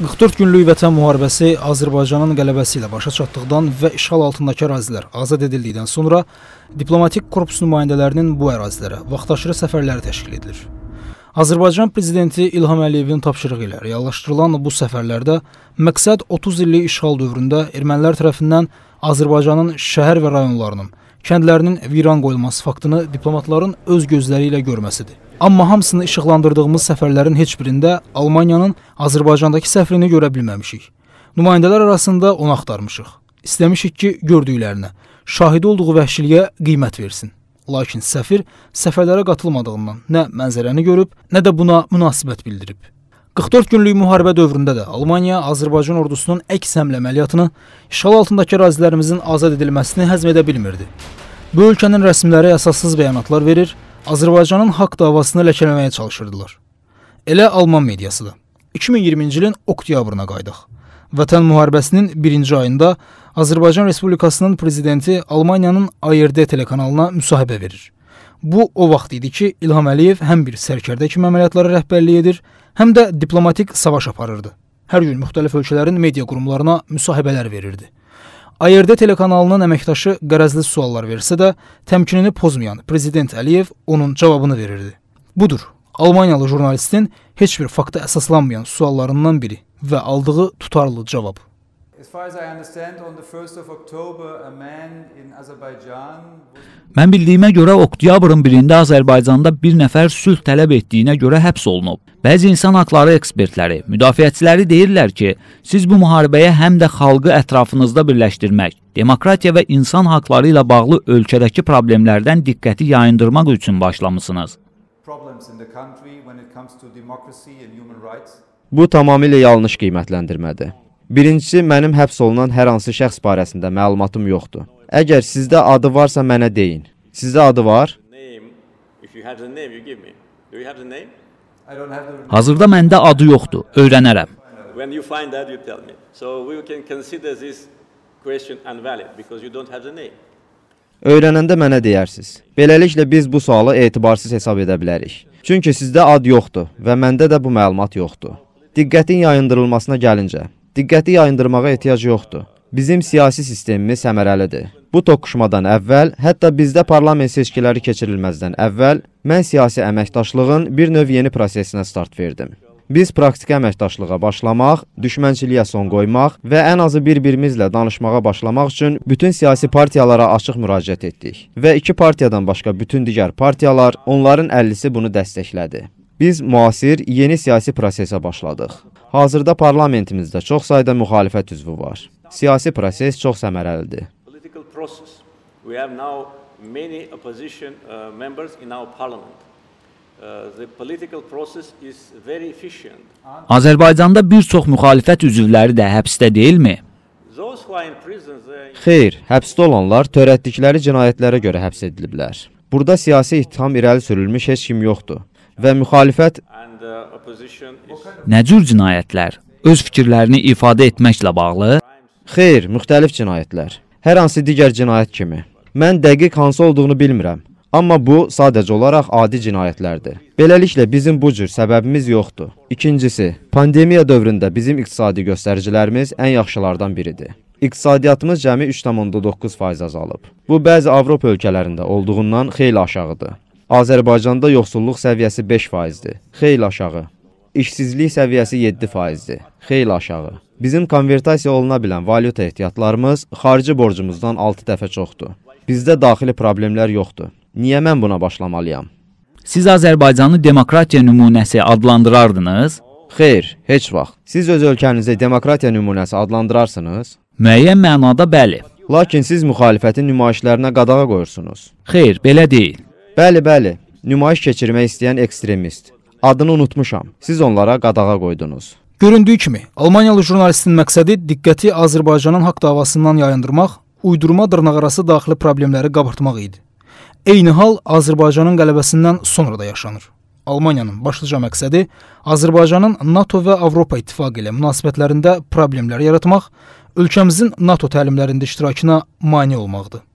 44 günlük vətən müharibəsi Azərbaycanın qələbəsi ilə başa çatdıqdan və işğal altındakı ərazilər azad edildikdən sonra diplomatik korpus nümayəndələrinin bu ərazilərə vaxtaşırı səfərləri təşkil edilir. Azərbaycan prezidenti İlham Əliyevin tapşırığı ilə reallaşdırılan bu səfərlərdə məqsəd 30 illik işğal dövründə ermənilər tərəfindən Azərbaycanın şəhər və rayonlarının, kəndlərinin viran qoyulması faktını diplomatların öz gözləri ilə görməsidir. Amma hamısını işıqlandırdığımız səfərlərin heç birində Almaniyanın Azərbaycandakı səfrini görə bilməmişik. Nümayəndələr arasında onu axtarmışıq. İstəmişik ki, gördüklərinə, şahidi olduğu vəhşiliyə qiymət versin. Lakin səfir səfərlərə qatılmadığından nə mənzərəni görüb, nə də buna münasibət bildirib. 44 günlük müharibə dövründə də Almaniya Azərbaycan ordusunun əks həmlə əməliyyatını, işğal altındakı ərazilərimizin azad edilməsini həzm edə bilmirdi. Bu ölkənin rəsmiləri əsassız bəyanatlar verir, Azərbaycanın haqq davasını ləkələməyə çalışırdılar. Elə alman mediası da. 2020-ci ilin oktyabrına qayıdaq. Vətən müharibəsinin 1-ci ayında Azərbaycan Respublikasının prezidenti Almaniyanın ARD telekanalına müsahibə verir. Bu o vaxt idi ki, İlham Əliyev həm bir sərkərdə kimi əməliyyatlara rəhbərlik edir, həm də diplomatik savaş aparırdı. Hər gün müxtəlif ölkələrin media qurumlarına müsahibələr verirdi. ARD telekanalının əməkdaşı qərəzli suallar versə də, təmkinini pozmayan prezident Əliyev onun cavabını verirdi. Budur, Almaniyalı jurnalistin heç bir fakta əsaslanmayan suallarından biri və aldığı tutarlı cavab. Mən bildiyimə görə oktyabrın 1-də Azərbaycanda bir nəfər sülh tələb etdiyinə görə həbs olunub. Bəzi insan haqları ekspertləri, müdafiəçiləri deyirlər ki, siz bu müharibəyə həm də xalqı ətrafınızda birləşdirmək, demokratiya və insan haqları ilə bağlı ölkədəki problemlərdən diqqəti yayındırmaq üçün başlamısınız. Bu tamamilə yanlış qiymətləndirmədir. Birincisi, mənim həbs olunan hər hansı şəxs barəsində məlumatım yoxdur. Əgər sizdə adı varsa mənə deyin. Sizdə adı var? Hazırda məndə adı yoxdur. Öyrənərəm. When you find that, you tell me. So we can consider this question invalid because you don't have the name. Öyrənəndə mənə deyərsiniz. Beləliklə biz bu sualı etibarsız hesab edə bilərik. Çünki sizdə ad yoxdur və məndə də bu məlumat yoxdur. Diqqətin yayındırılmasına gəlincə, Diqqəti yayındırmağa ehtiyac yoxdur. Bizim siyasi sistemimiz səmərəlidir. Bu toqquşmadan əvvəl, hətta bizdə parlament seçkiləri keçirilməzdən əvvəl, mən siyasi əməkdaşlığın bir növ yeni prosesinə start verdim. Biz praktik əməkdaşlığa başlamaq, düşmənçiliyə son qoymaq və ən azı bir-birimizlə danışmağa başlamaq üçün bütün siyasi partiyalara açıq müraciət etdik və iki partiyadan başqa bütün digər partiyalar, onların 50-si bunu dəstəklədi. Biz müasir yeni siyasi prosesə başladıq. Hazırda parlamentimizdə çox sayda müxalifət üzvü var. Siyasi proses çox səmərəlidir. We have now many opposition uh, members in our parliament. Uh, Azərbaycanda bir çox müxalifət üzvləri də həbsdə deyilmi? Xeyr, həbsdə olanlar törətdikləri cinayətlərə görə həbs ediliblər. Burada siyasi ittiham irəli sürülmüş heç kim yoxdur və müxalifət Nə cür cinayətlər? Öz fikirlərini ifadə etməklə bağlı? Xeyr, müxtəlif cinayətlər. Hər hansı digər cinayət kimi. Mən dəqiq hansı olduğunu bilmirəm, amma bu sadəcə olaraq adi cinayətlərdir. Beləliklə bizim bu cür səbəbimiz yoxdur. İkincisi, pandemiya dövründə bizim iqtisadi göstəricilərimiz ən yaxşılardan biridir. İqtisadiyyatımız cəmi 3.9% azalıb. Bu bəzi Avropa ölkələrində olduğundan xeyli aşağıdır. Azərbaycanda yoxsulluq səviyyəsi 5%-dir, xeyli aşağı. İşsizlik səviyyəsi 7%-dir, xeyli aşağı. Bizim konvertasiya oluna bilən valyuta ehtiyatlarımız xarici borcumuzdan 6 dəfə çoxdur. Bizdə daxili problemlər yoxdur. Niyə mən buna başlamalıyam? Siz Azərbaycanı demokratiya nümunəsi adlandırardınız? Xeyr, heç vaxt. Siz öz ölkənizi demokratiya nümunəsi adlandırarsınız? Müəyyən mənada bəli. Lakin siz müxalifətin nümayişlərinə qadağa qoyursunuz. Xeyr, belə deyil. Bəli, bəli. Nümayiş keçirmək istəyən ekstremist. Adını unutmuşam. Siz onlara qadağa qoydunuz. Göründüyü kimi, Almaniyalı jurnalistin məqsədi diqqəti Azərbaycanın haqq davasından yayındırmaq, uydurma dırnaqarası daxili problemləri qabırtmaq idi. Eyni hal Azərbaycanın qələbəsindən sonra da yaşanır. Almaniyanın başlıca məqsədi Azərbaycanın NATO və Avropa İttifaqı ilə münasibətlərində problemlər yaratmaq, ölkəmizin NATO təlimlərində iştirakına mane olmaqdır.